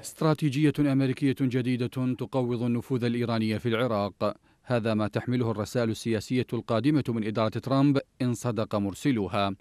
استراتيجية أمريكية جديدة تقوض النفوذ الإيراني في العراق هذا ما تحمله الرسائل السياسية القادمة من إدارة ترامب إن صدق مرسلوها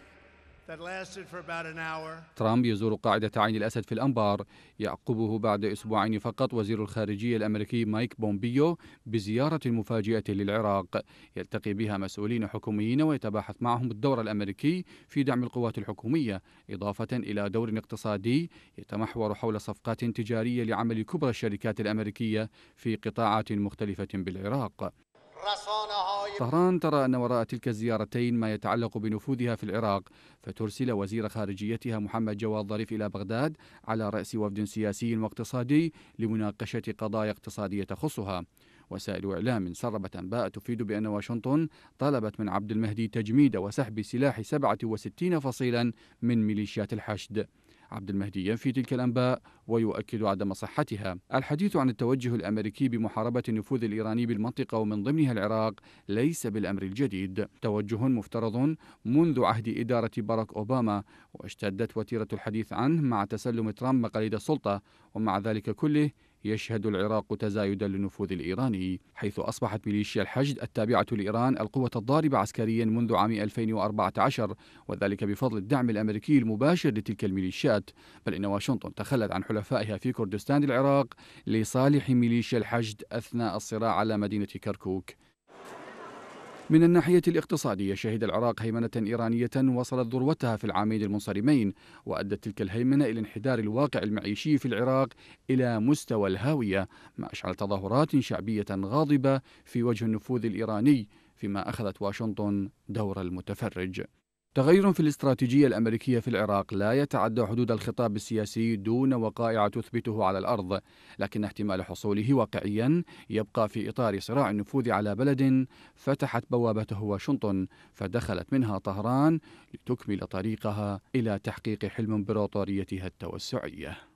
ترامب يزور قاعدة عين الأسد في الأنبار يعقبه بعد أسبوعين فقط وزير الخارجية الأمريكي مايك بومبيو بزيارة مفاجئة للعراق يلتقي بها مسؤولين حكوميين ويتباحث معهم الدور الأمريكي في دعم القوات الحكومية إضافة إلى دور اقتصادي يتمحور حول صفقات تجارية لعمل كبرى الشركات الأمريكية في قطاعات مختلفة بالعراق طهران ترى أن وراء تلك الزيارتين ما يتعلق بنفوذها في العراق فترسل وزير خارجيتها محمد جواد ظريف إلى بغداد على رأس وفد سياسي واقتصادي لمناقشة قضايا اقتصادية تخصها وسائل إعلام سربت أنباء تفيد بأن واشنطن طلبت من عبد المهدي تجميد وسحب سلاح 67 فصيلا من ميليشيات الحشد عبد المهدي ينفي تلك الأنباء ويؤكد عدم صحتها الحديث عن التوجه الأمريكي بمحاربة النفوذ الإيراني بالمنطقة ومن ضمنها العراق ليس بالأمر الجديد توجه مفترض منذ عهد إدارة باراك أوباما واشتدت وتيرة الحديث عنه مع تسلم ترامب مقاليد السلطة ومع ذلك كله يشهد العراق تزايدا للنفوذ الإيراني حيث أصبحت ميليشيا الحشد التابعة لإيران القوة الضاربة عسكريا منذ عام 2014 وذلك بفضل الدعم الأمريكي المباشر لتلك الميليشيات بل إن واشنطن تخلت عن حلفائها في كردستان العراق لصالح ميليشيا الحشد أثناء الصراع على مدينة كركوك من الناحية الاقتصادية شهد العراق هيمنة إيرانية وصلت ذروتها في العامين المنصرمين وأدت تلك الهيمنة إلى انحدار الواقع المعيشي في العراق إلى مستوى الهاوية ما أشعل تظاهرات شعبية غاضبة في وجه النفوذ الإيراني فيما أخذت واشنطن دور المتفرج تغير في الاستراتيجية الأمريكية في العراق لا يتعدى حدود الخطاب السياسي دون وقائع تثبته على الأرض، لكن احتمال حصوله واقعيا يبقى في إطار صراع النفوذ على بلد فتحت بوابته واشنطن فدخلت منها طهران لتكمل طريقها إلى تحقيق حلم إمبراطوريتها التوسعية.